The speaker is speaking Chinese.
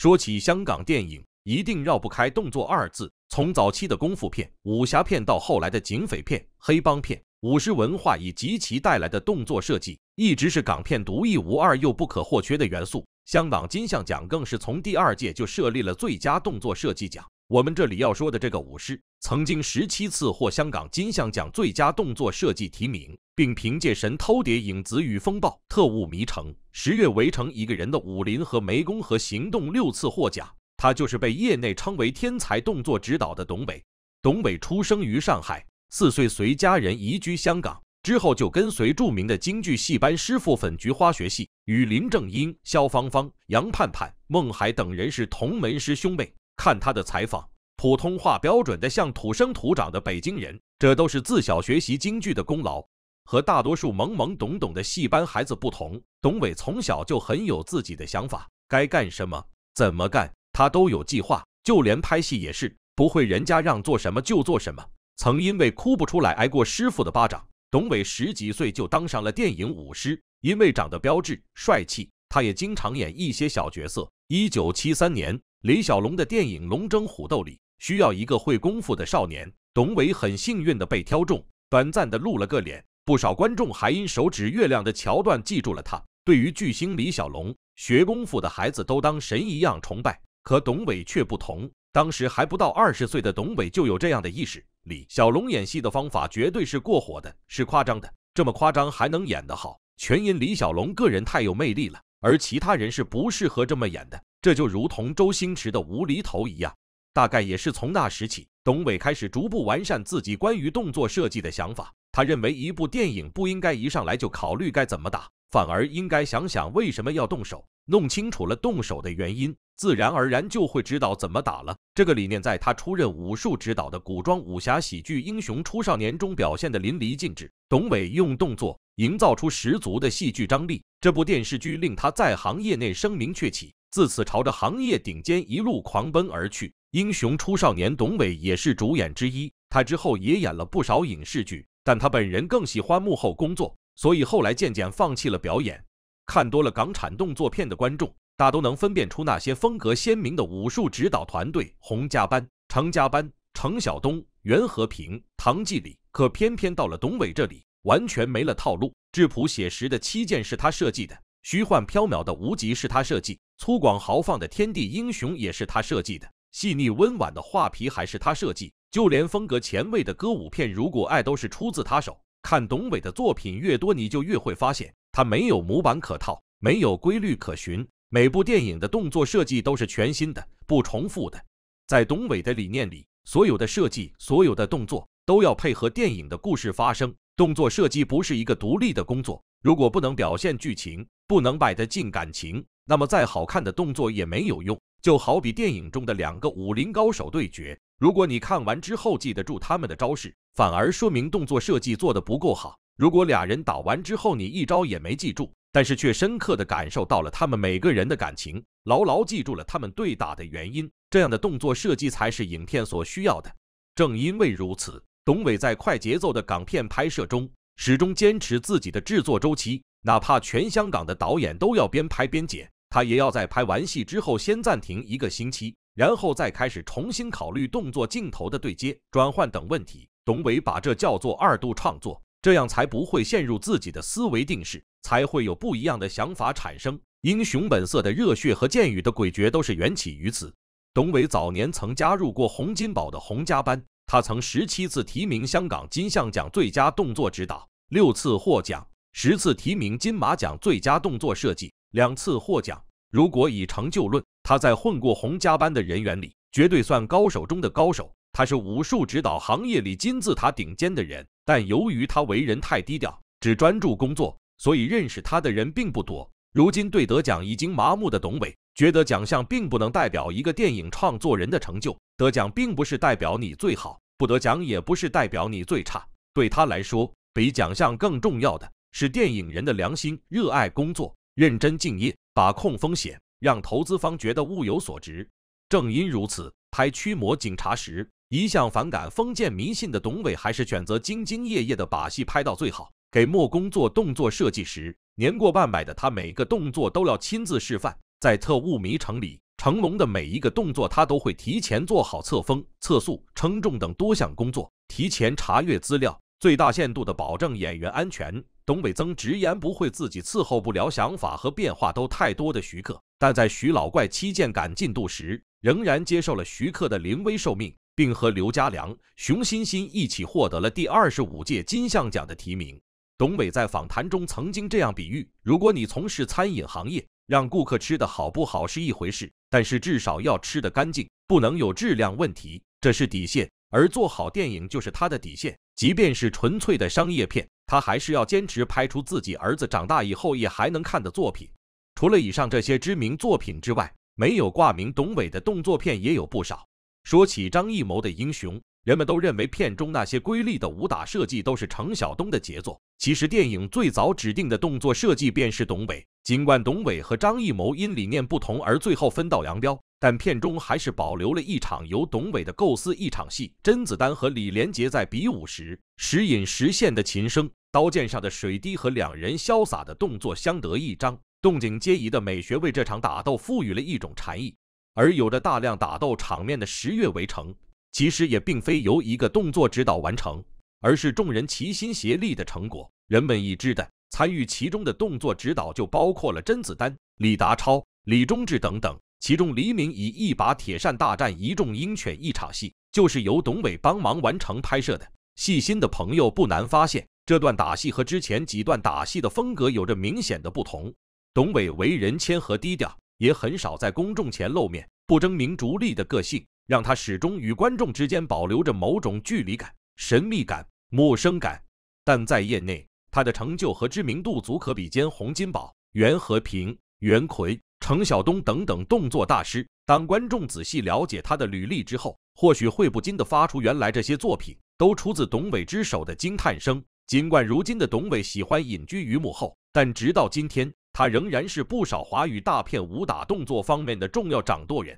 说起香港电影，一定绕不开“动作”二字。从早期的功夫片、武侠片，到后来的警匪片、黑帮片，武士文化以及其带来的动作设计，一直是港片独一无二又不可或缺的元素。香港金像奖更是从第二届就设立了最佳动作设计奖。我们这里要说的这个武士，曾经十七次获香港金像奖最佳动作设计提名，并凭借《神偷谍影子与风暴》《特务迷城》《十月围城》一个人的武林和《湄公河行动》六次获奖。他就是被业内称为“天才动作指导”的董伟。董伟出生于上海，四岁随家人移居香港，之后就跟随著名的京剧戏班师傅粉菊花学戏，与林正英、肖芳芳、杨盼盼、孟海等人是同门师兄妹。看他的采访，普通话标准的像土生土长的北京人，这都是自小学习京剧的功劳。和大多数懵懵懂懂的戏班孩子不同，董伟从小就很有自己的想法，该干什么怎么干他都有计划，就连拍戏也是不会人家让做什么就做什么。曾因为哭不出来挨过师傅的巴掌。董伟十几岁就当上了电影舞师，因为长得标致帅气，他也经常演一些小角色。一九七三年。李小龙的电影《龙争虎斗》里需要一个会功夫的少年，董伟很幸运地被挑中，短暂地露了个脸。不少观众还因手指月亮的桥段记住了他。对于巨星李小龙，学功夫的孩子都当神一样崇拜，可董伟却不同。当时还不到二十岁的董伟就有这样的意识：李小龙演戏的方法绝对是过火的，是夸张的。这么夸张还能演得好，全因李小龙个人太有魅力了，而其他人是不适合这么演的。这就如同周星驰的无厘头一样，大概也是从那时起，董伟开始逐步完善自己关于动作设计的想法。他认为，一部电影不应该一上来就考虑该怎么打，反而应该想想为什么要动手，弄清楚了动手的原因，自然而然就会知道怎么打了。这个理念在他出任武术指导的古装武侠喜剧《英雄出少年》中表现得淋漓尽致。董伟用动作营造出十足的戏剧张力，这部电视剧令他在行业内声名鹊起。自此朝着行业顶尖一路狂奔而去。英雄出少年，董伟也是主演之一。他之后也演了不少影视剧，但他本人更喜欢幕后工作，所以后来渐渐放弃了表演。看多了港产动作片的观众，大都能分辨出那些风格鲜明的武术指导团队：洪家班、程家班、程晓东、袁和平、唐季礼。可偏偏到了董伟这里，完全没了套路。质朴写实的七剑是他设计的，虚幻缥缈的无极是他设计。粗犷豪放的天地英雄也是他设计的，细腻温婉的画皮还是他设计，就连风格前卫的歌舞片《如果爱》都是出自他手。看董伟的作品越多，你就越会发现，他没有模板可套，没有规律可循，每部电影的动作设计都是全新的，不重复的。在董伟的理念里，所有的设计，所有的动作都要配合电影的故事发生，动作设计不是一个独立的工作，如果不能表现剧情，不能摆得进感情。那么再好看的动作也没有用，就好比电影中的两个武林高手对决，如果你看完之后记得住他们的招式，反而说明动作设计做得不够好。如果俩人打完之后你一招也没记住，但是却深刻地感受到了他们每个人的感情，牢牢记住了他们对打的原因，这样的动作设计才是影片所需要的。正因为如此，董伟在快节奏的港片拍摄中始终坚持自己的制作周期，哪怕全香港的导演都要边拍边剪。他也要在拍完戏之后先暂停一个星期，然后再开始重新考虑动作镜头的对接、转换等问题。董伟把这叫做二度创作，这样才不会陷入自己的思维定式，才会有不一样的想法产生。《英雄本色》的热血和《剑雨》的诡谲都是缘起于此。董伟早年曾加入过洪金宝的洪家班，他曾十七次提名香港金像奖最佳动作指导，六次获奖，十次提名金马奖最佳动作设计。两次获奖，如果以成就论，他在混过洪家班的人员里，绝对算高手中的高手。他是武术指导行业里金字塔顶尖的人。但由于他为人太低调，只专注工作，所以认识他的人并不多。如今对得奖已经麻木的董伟，觉得奖项并不能代表一个电影创作人的成就。得奖并不是代表你最好，不得奖也不是代表你最差。对他来说，比奖项更重要的是电影人的良心，热爱工作。认真敬业，把控风险，让投资方觉得物有所值。正因如此，拍《驱魔警察》时，一向反感封建迷信的董伟，还是选择兢兢业业的把戏拍到最好。给莫工做动作设计时，年过半百的他，每个动作都要亲自示范。在特务迷城里，成龙的每一个动作，他都会提前做好测风、测速、称重等多项工作，提前查阅资料，最大限度的保证演员安全。董伟曾直言不讳，自己伺候不了想法和变化都太多的徐克，但在徐老怪七剑赶进度时，仍然接受了徐克的临危受命，并和刘家良、熊欣欣一起获得了第二十五届金像奖的提名。董伟在访谈中曾经这样比喻：如果你从事餐饮行业，让顾客吃的好不好是一回事，但是至少要吃的干净，不能有质量问题，这是底线。而做好电影就是他的底线，即便是纯粹的商业片。他还是要坚持拍出自己儿子长大以后也还能看的作品。除了以上这些知名作品之外，没有挂名董伟的动作片也有不少。说起张艺谋的英雄，人们都认为片中那些瑰丽的武打设计都是程晓东的杰作。其实，电影最早指定的动作设计便是董伟。尽管董伟和张艺谋因理念不同而最后分道扬镳，但片中还是保留了一场由董伟的构思一场戏。甄子丹和李连杰在比武时，时隐时现的琴声。刀剑上的水滴和两人潇洒的动作相得益彰，动静皆宜的美学为这场打斗赋予了一种禅意。而有着大量打斗场面的《十月围城》，其实也并非由一个动作指导完成，而是众人齐心协力的成果。人们已知的参与其中的动作指导就包括了甄子丹、李达超、李忠志等等。其中，黎明以一把铁扇大战一众鹰犬一场戏，就是由董伟帮忙完成拍摄的。细心的朋友不难发现。这段打戏和之前几段打戏的风格有着明显的不同。董伟为人谦和低调，也很少在公众前露面，不争名逐利的个性让他始终与观众之间保留着某种距离感、神秘感、陌生感。但在业内，他的成就和知名度足可比肩洪金宝、袁和平、袁奎、程晓东等等动作大师。当观众仔细了解他的履历之后，或许会不禁地发出“原来这些作品都出自董伟之手”的惊叹声。尽管如今的董伟喜欢隐居于幕后，但直到今天，他仍然是不少华语大片武打动作方面的重要掌舵人。